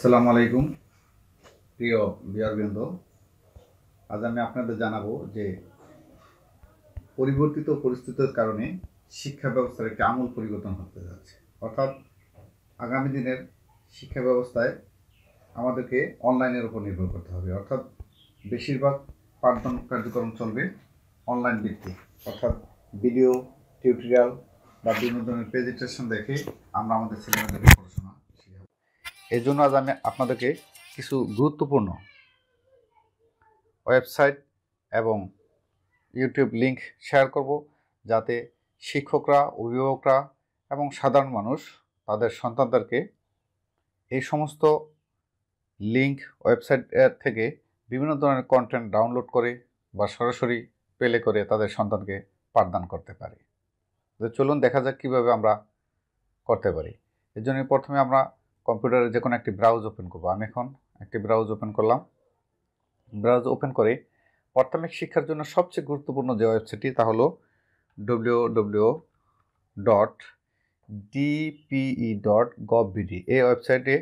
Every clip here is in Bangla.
আসসালামু আলাইকুম প্রিয় বিহারবৃন্দ আজ আমি আপনাদের জানাবো যে পরিবর্তিত পরিস্থিতির কারণে শিক্ষা ব্যবস্থার একটি আমূল পরিবর্তন হতে যাচ্ছে অর্থাৎ আগামী দিনের শিক্ষা ব্যবস্থায় আমাদেরকে অনলাইনের উপর নির্ভর করতে হবে অর্থাৎ বেশিরভাগ পাঠদান কার্যক্রম চলবে অনলাইন ভিত্তিক অর্থাৎ ভিডিও টিউটোরিয়াল বা বিভিন্ন ধরনের প্রেজেন্টেশন দেখে আমরা আমাদের ছেলেমেয়েদেরকে পড়াশোনা এর জন্য আজ আমি আপনাদেরকে কিছু গুরুত্বপূর্ণ ওয়েবসাইট এবং ইউটিউব লিংক শেয়ার করব যাতে শিক্ষকরা অভিভাবকরা এবং সাধারণ মানুষ তাদের সন্তানদেরকে এই সমস্ত লিঙ্ক ওয়েবসাইট থেকে বিভিন্ন ধরনের কন্টেন্ট ডাউনলোড করে বা সরাসরি পেলে করে তাদের সন্তানকে পাঠদান করতে পারে তো চলুন দেখা যাক কীভাবে আমরা করতে পারি এর জন্য প্রথমে আমরা কম্পিউটারে যে কোনো একটি ব্রাউজ ওপেন করবো আমি এখন একটি ব্রাউজ ওপেন করলাম ব্রাউজ ওপেন করে প্রাথমিক শিক্ষার জন্য সবচেয়ে গুরুত্বপূর্ণ যে ওয়েবসাইটটি তা হলো W W dot DPE dot gov BD এই ওয়েবসাইটে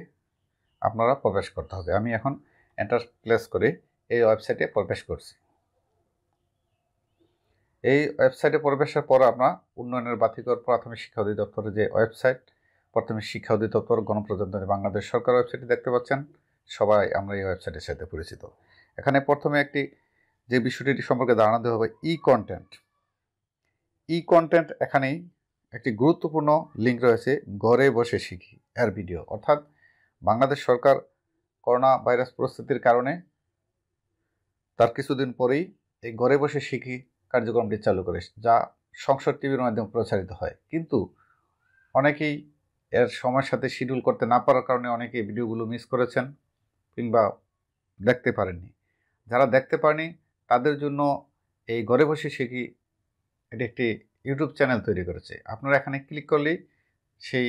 আপনারা প্রবেশ করতে হবে আমি এখন এন্টার প্লেস করে এই ওয়েবসাইটে প্রবেশ করছি এই ওয়েবসাইটে প্রবেশের পর আপনার উন্নয়নের বাতিকর প্রাথমিক শিক্ষা অধিদপ্তরের যে ওয়েবসাইট প্রথমে শিক্ষা অধিদপ্তর গণপ্রজাতন্ত্রী বাংলাদেশ সরকার ওয়েবসাইটে দেখতে পাচ্ছেন সবাই আমরা এই ওয়েবসাইটের সাথে পরিচিত এখানে প্রথমে একটি যে বিষয়টি সম্পর্কে ধারণা দেওয়া হবে ই কন্টেন্ট ই কন্টেন্ট এখানেই একটি গুরুত্বপূর্ণ লিঙ্ক রয়েছে ঘরে বসে শিখি এর ভিডিও অর্থাৎ বাংলাদেশ সরকার করোনা ভাইরাস পরিস্থিতির কারণে তার কিছুদিন পরেই এই ঘরে বসে শিখি কার্যক্রমটি চালু করে যা সংসদ টিভির মাধ্যমে প্রচারিত হয় কিন্তু অনেকেই এর সময়ের সাথে শিডিউল করতে না পারার কারণে অনেকে ভিডিওগুলো মিস করেছেন কিংবা দেখতে পারেননি যারা দেখতে পারেনি তাদের জন্য এই ঘরে বসে শিখি এটি একটি ইউটিউব চ্যানেল তৈরি করেছে আপনারা এখানে ক্লিক করলেই সেই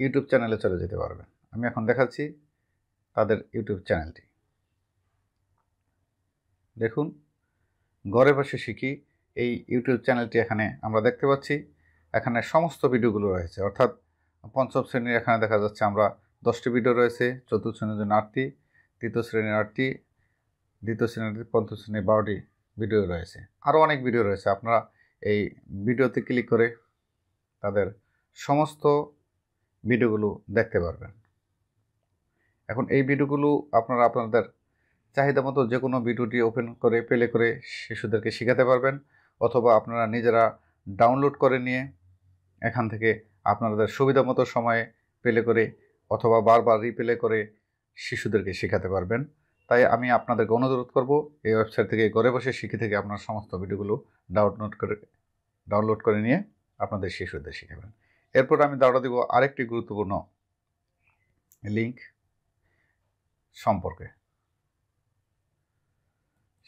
ইউটিউব চ্যানেলে চলে যেতে পারবেন আমি এখন দেখাচ্ছি তাদের ইউটিউব চ্যানেলটি দেখুন ঘরে বসে শিখি এই ইউটিউব চ্যানেলটি এখানে আমরা দেখতে পাচ্ছি এখানে সমস্ত ভিডিওগুলো রয়েছে অর্থাৎ পঞ্চম শ্রেণীর এখানে দেখা যাচ্ছে আমরা দশটি ভিডিও রয়েছে চতুর্থ শ্রেণীর জন্য আটটি তৃতীয় শ্রেণীর আটটি দ্বিতীয় শ্রেণীর পঞ্চম শ্রেণীর বারোটি ভিডিও রয়েছে আরও অনেক ভিডিও রয়েছে আপনারা এই ভিডিওতে ক্লিক করে তাদের সমস্ত ভিডিওগুলো দেখতে পারবেন এখন এই ভিডিওগুলো আপনারা আপনাদের চাহিদা মতো যে কোনো ভিডিওটি ওপেন করে পেলে করে শিশুদেরকে শেখাতে পারবেন অথবা আপনারা নিজেরা ডাউনলোড করে নিয়ে এখান থেকে আপনাদের সুবিধা মতো সময়ে পেলে করে অথবা বারবার রিপ্লে করে শিশুদেরকে শেখাতে পারবেন তাই আমি আপনাদেরকে অনুরোধ করব এই ওয়েবসাইট থেকে ঘরে বসে শিখে থেকে আপনার সমস্ত ভিডিওগুলো ডাউনলোড করে ডাউনলোড করে নিয়ে আপনাদের শিশুদের শেখাবেন এরপর আমি দাওড়া দেব আরেকটি গুরুত্বপূর্ণ লিঙ্ক সম্পর্কে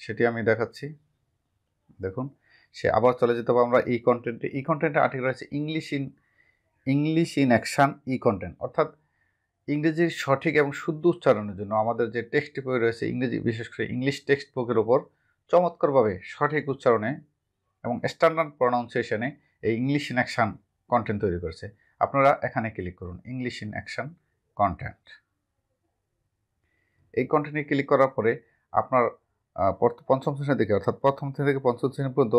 সেটি আমি দেখাচ্ছি দেখুন সে আবার চলে যেতে হবে আমরা এই কন্টেন্টে এই কন্টেন্টে আর্টিকেল রয়েছে English in English in action e content অর্থাৎ ইংরেজির সঠিক এবং শুদ্ধ উচ্চারণের জন্য আমাদের যে টেক্সট বই রয়েছে ইংরেজি বিশেষ করে ইংলিশ টেক্সট বুকের ওপর চমৎকারভাবে সঠিক উচ্চারণে এবং স্ট্যান্ডার্ড প্রনাউন্সিয়েশনে এই ইংলিশ ইন অ্যাকশান কন্টেন্ট তৈরি করেছে আপনারা এখানে ক্লিক করুন ইংলিশ ইন অ্যাকশান কন্টেন্ট এই কন্টেন্টে ক্লিক করার পরে আপনার পঞ্চম শ্রেণীর থেকে অর্থাৎ প্রথম শ্রেণী থেকে পঞ্চম শ্রেণী পর্যন্ত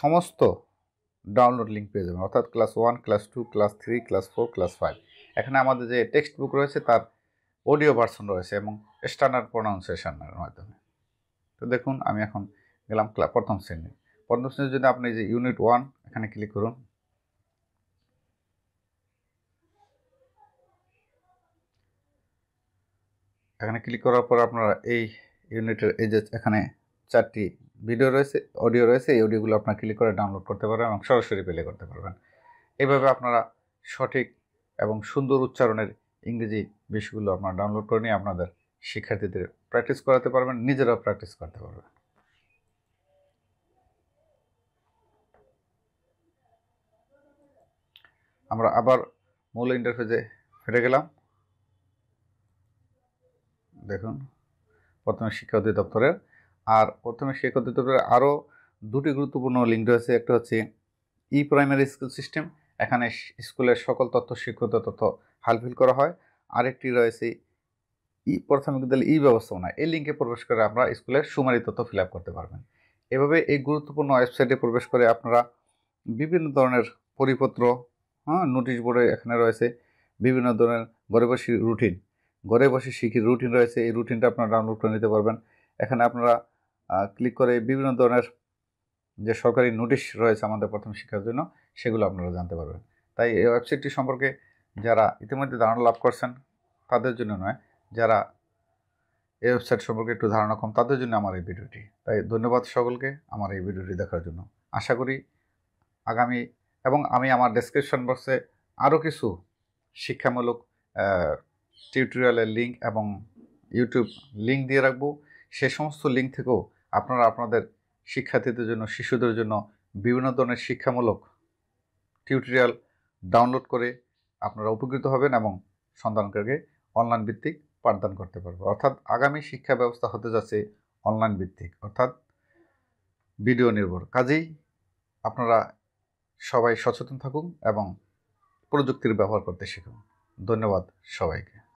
সমস্ত ডাউনলোড লিঙ্ক পেয়ে যাবেন অর্থাৎ class one class two class three class four class five এখানে আমাদের যে টেক্সট বুক রয়েছে তার অডিও ভার্সন রয়েছে এবং স্ট্যান্ডার্ড প্রোনাউন্সিয়েশনের মাধ্যমে তো দেখুন আমি এখন গেলাম প্রথম শ্রেণী প্রথম শ্রেণীর জন্য আপনি যে ইউনিট ওয়ান এখানে ক্লিক করুন এখানে ক্লিক করার পর আপনারা এই ইউনিটের এজেস এখানে চারটি ভিডিও রয়েছে অডিও রয়েছে এই অডিওগুলো আপনার ক্লিক করে ডাউনলোড করতে পারবেন এবং সরাসরি প্লে করতে পারবেন এইভাবে আপনারা সঠিক এবং সুন্দর উচ্চারণের ইংরেজি বিষয়গুলো আপনারা ডাউনলোড করে নিয়ে আপনাদের শিক্ষার্থীদের প্র্যাকটিস করাতে পারবেন নিজেরাও প্র্যাকটিস করতে পারবেন আমরা আবার মূল ইন্টারফেজে ফিরে গেলাম দেখুন প্রথমে শিক্ষা অধিদপ্তরের আর প্রথমে শিক্ষা অধিদপ্তরের আরও দুটি গুরুত্বপূর্ণ লিঙ্ক রয়েছে একটা হচ্ছে ই প্রাইমারি স্কুল সিস্টেম এখানে স্কুলের সকল তথ্য শিক্ষিত তথ্য হালফিল করা হয় আরেকটি রয়েছে ই e প্রাথমিক বিদ্যালয় ই e ব্যবস্থাপনা এই লিঙ্কে প্রবেশ করে আপনারা স্কুলের সুমারি তথ্য ফিল করতে পারবেন এভাবে এই গুরুত্বপূর্ণ ওয়েবসাইটে প্রবেশ করে আপনারা বিভিন্ন ধরনের পরিপত্র হ্যাঁ নোটিশ বোর্ডে এখানে রয়েছে বিভিন্ন ধরনের ঘরে বসে রুটিন ঘরে বসে শিখির রুটিন রয়েছে এই রুটিনটা আপনারা ডাউনলোড করে নিতে পারবেন এখানে আপনারা ক্লিক করে বিভিন্ন ধরনের যে সরকারি নোটিশ রয়েছে আমাদের প্রথম শিক্ষার জন্য সেগুলো আপনারা জানতে পারবেন তাই এই ওয়েবসাইটটি সম্পর্কে যারা ইতিমধ্যে ধারণা লাভ করছেন তাদের জন্য নয় যারা এই ওয়েবসাইট সম্পর্কে একটু ধারণা কম তাদের জন্য আমার এই ভিডিওটি তাই ধন্যবাদ সকলকে আমার এই ভিডিওটি দেখার জন্য আশা করি আগামী এবং আমি আমার ডেসক্রিপশন বক্সে আরও কিছু শিক্ষামূলক টিউটোরিয়ালের লিঙ্ক এবং ইউটিউব লিঙ্ক দিয়ে রাখবো সে সমস্ত লিঙ্ক থেকেও আপনারা আপনাদের শিক্ষার্থীদের জন্য শিশুদের জন্য বিভিন্ন ধরনের শিক্ষামূলক টিউটোরিয়াল ডাউনলোড করে আপনারা উপকৃত হবেন এবং সন্তানকে অনলাইন ভিত্তিক পাঠদান করতে পারবেন অর্থাৎ আগামী শিক্ষা ব্যবস্থা হতে যাচ্ছে অনলাইন ভিত্তিক অর্থাৎ ভিডিও নির্ভর কাজেই আপনারা সবাই সচেতন থাকুন এবং প্রযুক্তির ব্যবহার করতে শিখুন ধন্যবাদ সবাইকে